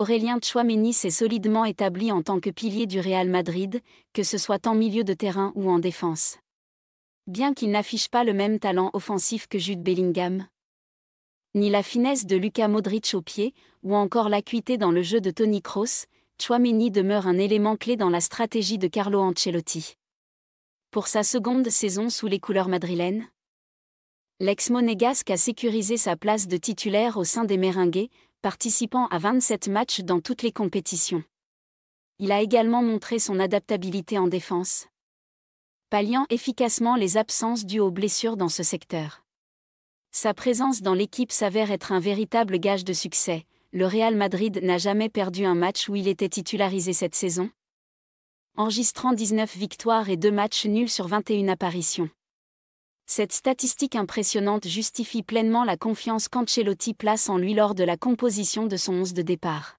Aurélien Tchouameni s'est solidement établi en tant que pilier du Real Madrid, que ce soit en milieu de terrain ou en défense. Bien qu'il n'affiche pas le même talent offensif que Jude Bellingham, ni la finesse de Luca Modric au pied, ou encore l'acuité dans le jeu de Tony Kroos, Chouameni demeure un élément clé dans la stratégie de Carlo Ancelotti. Pour sa seconde saison sous les couleurs madrilènes, l'ex-monégasque a sécurisé sa place de titulaire au sein des Meringues, participant à 27 matchs dans toutes les compétitions. Il a également montré son adaptabilité en défense, palliant efficacement les absences dues aux blessures dans ce secteur. Sa présence dans l'équipe s'avère être un véritable gage de succès. Le Real Madrid n'a jamais perdu un match où il était titularisé cette saison, enregistrant 19 victoires et 2 matchs nuls sur 21 apparitions. Cette statistique impressionnante justifie pleinement la confiance qu'Ancelotti place en lui lors de la composition de son 11 de départ.